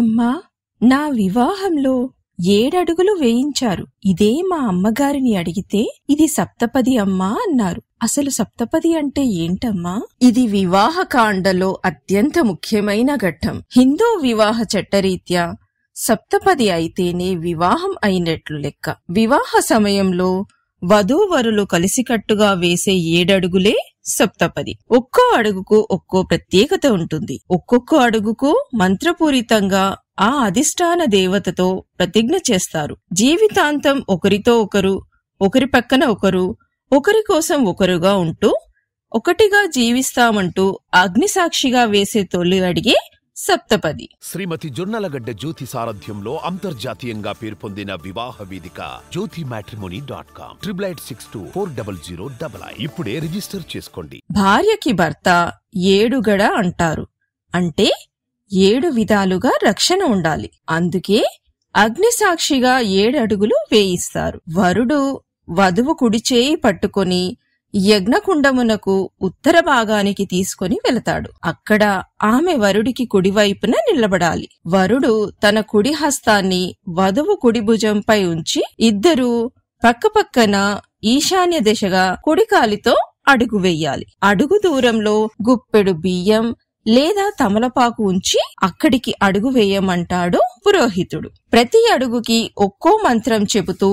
అమ్మా నా వివాహంలో ఏడడుగులు వేయించారు ఇదే మా అమ్మగారిని అడిగితే ఇది సప్తపది అమ్మా అన్నారు అసలు సప్తపది అంటే ఏంటమ్మా ఇది వివాహ కాండలో అత్యంత ముఖ్యమైన ఘట్టం హిందూ వివాహ చట్టరీత్యా సప్తపది అయితేనే వివాహం అయినట్లు లెక్క వివాహ సమయంలో వధూవరులు కలిసికట్టుగా వేసే ఏడడుగులే సప్తపది ఒక్కో అడుగుకు ఒక్కో ప్రత్యేకత ఉంటుంది ఒక్కొక్క అడుగుకు మంత్రపూరితంగా ఆ అధిష్టాన దేవతతో ప్రతిజ్ఞ చేస్తారు జీవితాంతం ఒకరితో ఒకరు ఒకరి పక్కన ఒకరు ఒకరి కోసం ఒకరుగా ఉంటూ ఒకటిగా జీవిస్తామంటూ అగ్నిసాక్షిగా వేసే తొలి అడిగి సప్తపది శ్రీమతి జొన్నలగడ్డ జ్యోతి సారథ్యంలో అంతర్జాతీయంగా పేరుపొందిన వివాహ వేదిక Jyothi matrimony dot com triple eight six two four double zero double ఇప్పుడే రిజిస్టర్ చేసుకోండి భార్యకి భర్త ఏడుగడ అంటారు అంటే ఏడు విధాలుగా రక్షణ ఉండాలి అందుకే అగ్నిసాక్షిగా ఏడు అడుగులు వేయిస్తారు వరుడు వధువు కుడిచేయి పట్టుకుని పట్టుకొని యజ్ఞకుండమునకు ఉత్తర భాగానికి తీసుకుని వెళతాడు అక్కడ ఆమె వరుడికి కుడివైపున నిలబడాలి వరుడు తన కుడి హస్తాన్ని వధువు కుడి భుజంపై ఉంచి ఇద్దరూ పక్కపక్కన ఈశాన్య దిశగా కుడికాలితో అడుగు వెయ్యాలి అడుగు దూరంలో గుప్పెడు బియ్యం లేదా తమలపాకు ఉంచి అక్కడికి అడుగు వేయమంటాడు పురోహితుడు ప్రతి అడుగుకి ఒక్కో మంత్రం చెబుతూ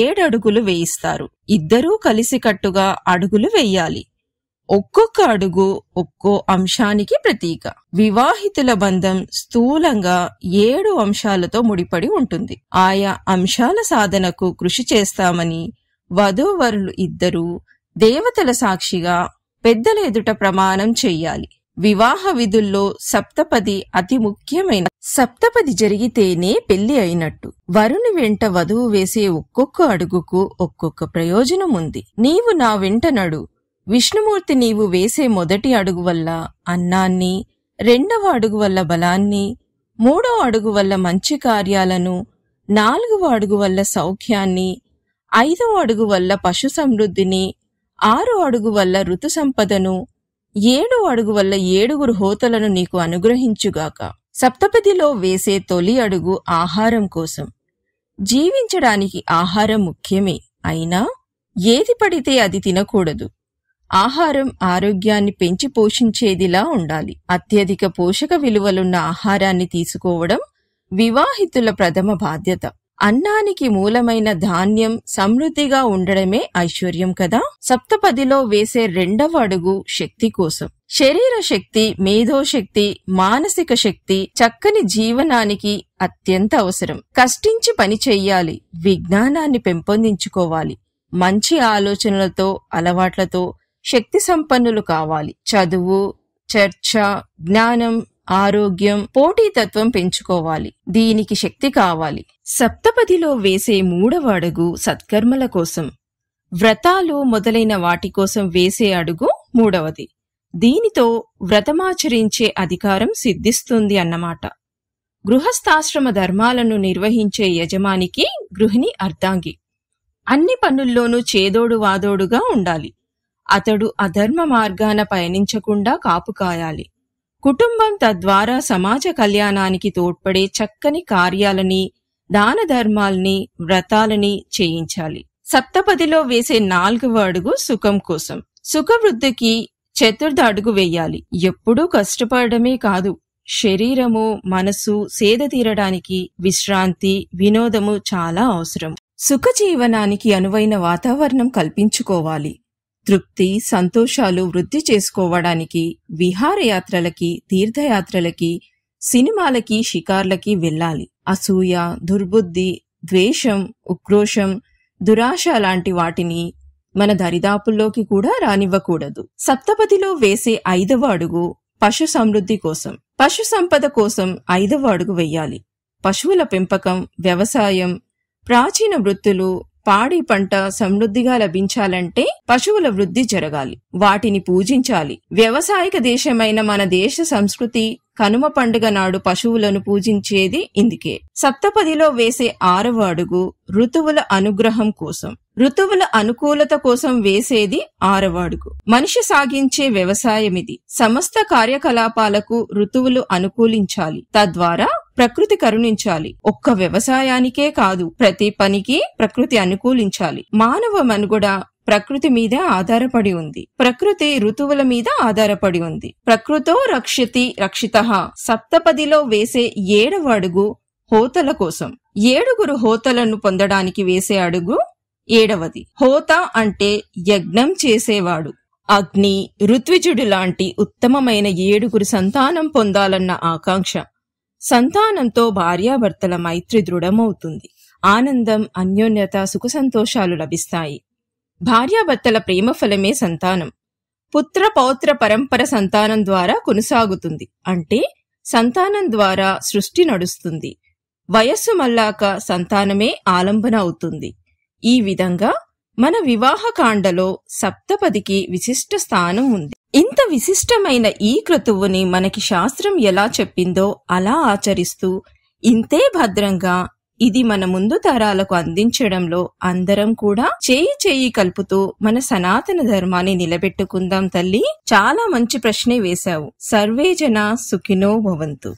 ఏడడుగులు వేయిస్తారు ఇద్దరూ కలిసికట్టుగా అడుగులు వేయాలి ఒక్కొక్క అడుగు ఒక్కో అంశానికి ప్రతీక వివాహితుల బంధం స్థూలంగా ఏడు అంశాలతో ముడిపడి ఉంటుంది ఆయా అంశాల సాధనకు కృషి చేస్తామని వధూవరులు ఇద్దరూ దేవతల సాక్షిగా పెద్దల ఎదుట ప్రమాణం చెయ్యాలి వివాహ విధుల్లో సప్తపది అతి ముఖ్యమైన సప్తపది జరిగితేనే పెళ్లి అయినట్టు వరుని వెంట వధువు వేసే ఒక్కొక్క అడుగుకు ఒక్కొక్క ప్రయోజనం ఉంది నీవు నా వెంట నడు విష్ణుమూర్తి నీవు వేసే మొదటి అడుగు వల్ల అన్నాన్ని రెండవ అడుగు వల్ల బలాన్ని మూడో అడుగు వల్ల మంచి కార్యాలను నాలుగవ అడుగు వల్ల సౌఖ్యాన్ని ఐదవ అడుగు వల్ల పశు సమృద్ధిని ఆరో అడుగు వల్ల ఋతు సంపదను ఏడు అడుగు వల్ల ఏడుగురు హోతలను నీకు అనుగ్రహించుగాక సప్తపదిలో వేసే తొలి అడుగు ఆహారం కోసం జీవించడానికి ఆహారం ముఖ్యమే అయినా ఏది పడితే అది తినకూడదు ఆహారం ఆరోగ్యాన్ని పెంచి పోషించేదిలా ఉండాలి అత్యధిక పోషక విలువలున్న ఆహారాన్ని తీసుకోవడం వివాహితుల ప్రథమ బాధ్యత అన్నానికి మూలమైన ధాన్యం సమృద్ధిగా ఉండడమే ఐశ్వర్యం కదా సప్తపదిలో వేసే రెండవ అడుగు శక్తి కోసం శరీర శక్తి మేధోశక్తి మానసిక శక్తి చక్కని జీవనానికి అత్యంత అవసరం కష్టించి పని చెయ్యాలి విజ్ఞానాన్ని పెంపొందించుకోవాలి మంచి ఆలోచనలతో అలవాట్లతో శక్తి సంపన్నులు కావాలి చదువు చర్చ జ్ఞానం ఆరోగ్యం పోటీతత్వం పెంచుకోవాలి దీనికి శక్తి కావాలి సప్తపదిలో వేసే మూడవ అడుగు సత్కర్మల కోసం వ్రతాలు మొదలైన వాటి కోసం వేసే అడుగు మూడవది దీనితో వ్రతమాచరించే అధికారం సిద్ధిస్తుంది అన్నమాట గృహస్థాశ్రమ ధర్మాలను నిర్వహించే యజమానికి గృహిణి అర్ధాంగి అన్ని పనుల్లోనూ చేదోడు వాదోడుగా ఉండాలి అతడు అధర్మ మార్గాన పయనించకుండా కాపుకాయాలి కుటుంబం తద్వారా సమాజ కళ్యాణానికి తోడ్పడే చక్కని కార్యాలని దాన ధర్మాల్ని వ్రతాలని చేయించాలి సప్తపదిలో వేసే నాలుగవ అడుగు సుఖం కోసం సుఖవృద్ధికి చతుర్థ అడుగు వేయాలి ఎప్పుడూ కష్టపడమే కాదు శరీరము మనసు సేద తీరడానికి విశ్రాంతి వినోదము చాలా అవసరం సుఖ జీవనానికి అనువైన వాతావరణం కల్పించుకోవాలి తృప్తి సంతోషాలు వృద్ధి చేసుకోవడానికి విహారయాత్రలకి తీర్థయాత్రలకి సినిమాలకి షికార్లకి వెళ్ళాలి అసూయ దుర్బుద్ధి ద్వేషం ఉక్రోషం దురాశ లాంటి వాటిని మన దరిదాపుల్లోకి కూడా రానివ్వకూడదు సప్తపతిలో వేసే ఐదవ అడుగు పశు సమృద్ధి కోసం పశు సంపద కోసం ఐదవ అడుగు వెయ్యాలి పశువుల పెంపకం వ్యవసాయం ప్రాచీన వృత్తులు పాడి పంట సమృద్ధిగా లభించాలంటే పశువుల వృద్ధి జరగాలి వాటిని పూజించాలి వ్యవసాయక దేశమైన మన దేశ సంస్కృతి కనుమ పండుగ నాడు పశువులను పూజించేది ఇందుకే సప్తపదిలో వేసే ఆరవ అడుగు ఋతువుల అనుగ్రహం కోసం ఋతువుల అనుకూలత కోసం వేసేది ఆరవ అడుగు మనిషి సాగించే వ్యవసాయమిది సమస్త కార్యకలాపాలకు ఋతువులు అనుకూలించాలి తద్వారా ప్రకృతి కరుణించాలి ఒక్క వ్యవసాయానికే కాదు ప్రతి పనికి ప్రకృతి అనుకూలించాలి మానవ మనుగడ ప్రకృతి మీద ఆధారపడి ఉంది ప్రకృతి ఋతువుల మీద ఆధారపడి ఉంది ప్రకృతో రక్షతి రక్షిత సప్తపదిలో వేసే ఏడవ అడుగు హోతల కోసం ఏడుగురు హోతలను పొందడానికి వేసే అడుగు ఏడవది హోత అంటే యజ్ఞం చేసేవాడు అగ్ని ఋత్విజుడు లాంటి ఉత్తమమైన ఏడుగురు సంతానం పొందాలన్న ఆకాంక్ష సంతానంతో భార్యాభర్తల మైత్రి దృఢమవుతుంది ఆనందం అన్యోన్యత సుఖ సంతోషాలు లభిస్తాయి భార్యాభర్తల ప్రేమ ఫలమే సంతానం పుత్ర పౌత్ర పరంపర సంతానం ద్వారా కొనసాగుతుంది అంటే సంతానం ద్వారా సృష్టి నడుస్తుంది వయస్సు మల్లాక సంతానమే ఆలంబన అవుతుంది ఈ విధంగా మన వివాహకాండలో సప్తపదికి విశిష్ట స్థానం ఉంది ఇంత విశిష్టమైన ఈ క్రతువుని మనకి శాస్త్రం ఎలా చెప్పిందో అలా ఆచరిస్తూ ఇంతే భద్రంగా ఇది మన ముందు తరాలకు అందించడంలో అందరం కూడా చేయి చేయి కలుపుతూ మన సనాతన ధర్మాన్ని నిలబెట్టుకుందాం తల్లి చాలా మంచి ప్రశ్నే వేశావు సర్వేజన సుఖినో భవంతు